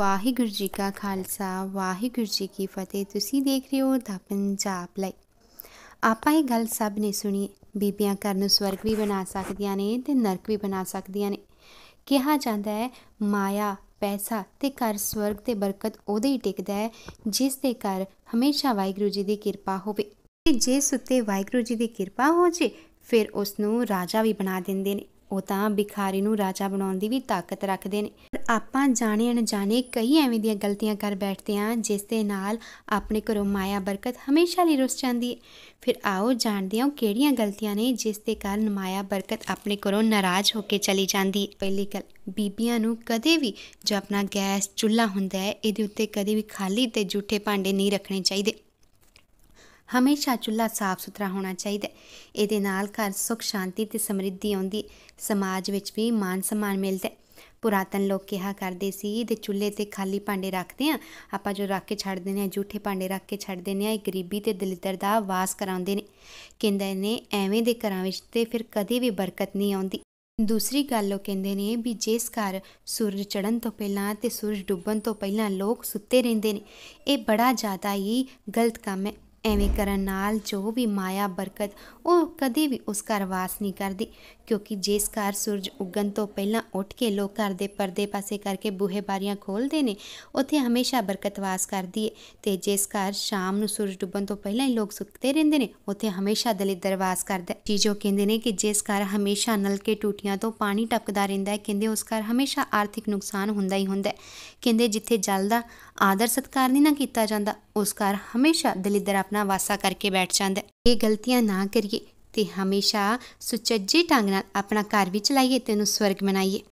ਵਾਹਿਗੁਰੂ ਜੀ ਕਾ ਖਾਲਸਾ ਵਾਹਿਗੁਰੂ ਜੀ ਕੀ ਫਤਿਹ ਤੁਸੀਂ ਦੇਖ ਰਹੇ ਹੋ ਦਾ ਪੰਜਾਬ ਲਈ ਆਪਾਂ ਇਹ ਗੱਲ ਸਭ ਨੇ ਸੁਣੀ ਬੀਬੀਆਂ ਘਰ ਨੂੰ ਸਵਰਗ ਵੀ ਬਣਾ ਸਕਦੀਆਂ ਨੇ ਤੇ ਨਰਕ ਵੀ ਬਣਾ ਸਕਦੀਆਂ ਨੇ ਕਿਹਾ ਜਾਂਦਾ ਹੈ ਮਾਇਆ ਪੈਸਾ ਤੇ ਘਰ ਸਵਰਗ ਤੇ ਬਰਕਤ ਉਹਦੇ ਹੀ ਟਿਕਦਾ ਹੈ ਜਿਸ ਦੇ ਘਰ ਹਮੇਸ਼ਾ ਵਾਹਿਗੁਰੂ ਜੀ ਦੀ ਕਿਰਪਾ ਹੋਵੇ ਤੇ ਜਿਸ ਸੁੱਤੇ ਵਾਹਿਗੁਰੂ ਜੀ ਦੀ ਕਿਰਪਾ ਹੋ ਜੇ ਫਿਰ ਉਸ ਨੂੰ ਰਾਜਾ ਵੀ ਬਣਾ ਦਿੰਦੇ ਨੇ ਉਹ ਤਾਂ ਭਿਖਾਰੀ ਨੂੰ ਰਾਜਾ ਬਣਾਉਣ ਦੀ ਵੀ ਤਾਕਤ ਰੱਖਦੇ ਨੇ ਆਪਾਂ ਜਾਣੇ ਅਣਜਾਣੇ ਕਈ ਐਵੇਂ ਦੀਆਂ ਗਲਤੀਆਂ ਕਰ ਬੈਠਦੇ ਆਂ ਜਿਸ ਦੇ ਨਾਲ ਆਪਣੇ ਘਰੋਂ ਮਾਇਆ ਬਰਕਤ ਹਮੇਸ਼ਾ ਲਈ ਰੁੱਸ ਜਾਂਦੀ ਹੈ ਫਿਰ ਆਓ ਜਾਣਦੇ ਹਾਂ ਕਿਹੜੀਆਂ ਗਲਤੀਆਂ ਨੇ ਜਿਸ ਦੇ ਕਾਰਨ ਮਾਇਆ ਬਰਕਤ ਆਪਣੇ ਘਰੋਂ ਨਾਰਾਜ਼ ਹੋ ਕੇ ਚਲੀ ਜਾਂਦੀ ਪਹਿਲੀ ਗੱਲ ਬੀਬੀਆਂ ਨੂੰ ਕਦੇ ਵੀ ਜੋ ਆਪਣਾ ਗੈਸ ਚੁੱਲ੍ਹਾ ਹੁੰਦਾ ਹੈ ਇਹਦੇ ਉੱਤੇ ਕਦੇ ਵੀ ਖਾਲੀ ਤੇ ਝੂਠੇ ਭਾਂਡੇ ਨਹੀਂ ਰੱਖਣੇ ਚਾਹੀਦੇ ਹਮੇਸ਼ਾ ਚੁੱਲ੍ਹਾ ਸਾਫ਼ ਸੁਥਰਾ ਹੋਣਾ ਚਾਹੀਦਾ ਇਹਦੇ ਨਾਲ ਘਰ ਸੁਖ ਸ਼ਾਂਤੀ ਤੇ ਸਮਰਿੱਧੀ ਆਉਂਦੀ ਸਮਾਜ ਵਿੱਚ ਵੀ ਮਾਨ ਸਨਮਾਨ ਮਿਲਦਾ ਪੁਰਾਤਨ ਲੋਕ ਕਿਹਾ ਕਰਦੇ ਸੀ ਦੇ ਚੁੱਲ੍ਹੇ ਤੇ ਖਾਲੀ ਭਾਂਡੇ ਰੱਖਦੇ ਆ ਆਪਾਂ ਜੋ ਰੱਖ ਕੇ ਛੱਡ ਦਿੰਦੇ ਆ ਝੂਠੇ ਭਾਂਡੇ ਰੱਖ ਕੇ ਛੱਡ ਦਿੰਦੇ ਆ ਇਹ ਗਰੀਬੀ ਤੇ ਦਲਿੱਦਰ ਦਾ ਵਾਸ ਕਰਾਉਂਦੇ ਨੇ ਕਹਿੰਦੇ ਨੇ ਐਵੇਂ ਦੇ ਘਰਾਂ ਵਿੱਚ ਤੇ ਫਿਰ ਕਦੇ ਵੀ ਬਰਕਤ ਨਹੀਂ ਆਉਂਦੀ ਦੂਸਰੀ ਗੱਲ ਉਹ ਕਹਿੰਦੇ ਨੇ ਵੀ ਜਿਸ ਘਰ ਸੂਰਜ ਚੜਨ ਤੋਂ ਪਹਿਲਾਂ ਤੇ ਸੂਰਜ ਡੁੱਬਣ ਤੋਂ ਪਹਿਲਾਂ ਲੋਕ ਸੁੱਤੇ ਰਹਿੰਦੇ ਨੇ ਇਹ ਬੜਾ ਜ਼ਿਆਦਾ ਹੀ ਗਲਤ ਕੰਮ ਹੈ ਐਵੇਂ ਕਰਨ ਨਾਲ ਜੋ ਵੀ ਮਾਇਆ ਬਰਕਤ ਉਹ ਕਦੇ ਵੀ ਉਸ ਘਰ ਵਾਸ ਨਹੀਂ ਕਰਦੀ ਕਿਉਂਕਿ ਜਿਸ ਘਰ ਸੂਰਜ ਉੱਗਣ ਤੋਂ ਪਹਿਲਾਂ ਉੱਠ ਕੇ ਲੋਕ ਘਰ ਦੇ ਪਰਦੇ ਪਾਸੇ ਕਰਕੇ ਬੂਹੇ ਬਾਰੀਆਂ ਖੋਲਦੇ ਨੇ ਉੱਥੇ ਹਮੇਸ਼ਾ ਬਰਕਤ ਵਾਸ ਕਰਦੀ ਹੈ ਤੇ ਜਿਸ ਘਰ ਸ਼ਾਮ ਨੂੰ ਸੂਰਜ ਡੁੱਬਣ ਤੋਂ ਪਹਿਲਾਂ ਹੀ ਲੋਕ ਸੁੱਤੇ ਰਹਿੰਦੇ ਨੇ ਉੱਥੇ ਹਮੇਸ਼ਾ ਦਲਿਤ ਦਰਵਾਜ਼ ਕਰਦਾ ਜੀ ਜੋ ਕਹਿੰਦੇ ਨੇ ਕਿ ਜਿਸ ਘਰ ਹਮੇਸ਼ਾ ਨਲਕੇ ਟੂਟੀਆਂ ਤੋਂ ਪਾਣੀ ਟਪਕਦਾ ਰਹਿੰਦਾ ਹੈ ਕਹਿੰਦੇ ਉਸ ਘਰ ਹਮੇਸ਼ਾ ਆਰਥਿਕ ਨੁਕਸਾਨ ਹੁੰਦਾ ਹੀ ਹੁੰਦਾ ਕਹਿੰਦੇ ਜਿੱਥੇ ਜਲ ਦਾ ਆਦਰ ਸਤਕਾਰ ਨਹੀਂ ਨਾ ਕੀਤਾ ਜਾਂਦਾ ਉਸ ਘਰ ਹਮੇਸ਼ਾ ਦਰਵਾਜ਼ ਆਪਣਾ ਵਾਸਾ ਕਰਕੇ ਬੈਠ ਜਾਂਦਾ ਇਹ ਗਲਤੀਆਂ ਨਾ ਕਰੀਏ ਤੇ ਹਮੇਸ਼ਾ ਸੁਚੱਜੇ ਢੰਗ ਨਾਲ ਆਪਣਾ ਘਰ ਵੀ ਚਲਾਈਏ ਤੇ ਉਹਨੂੰ ਸਵਰਗ ਬਣਾਈਏ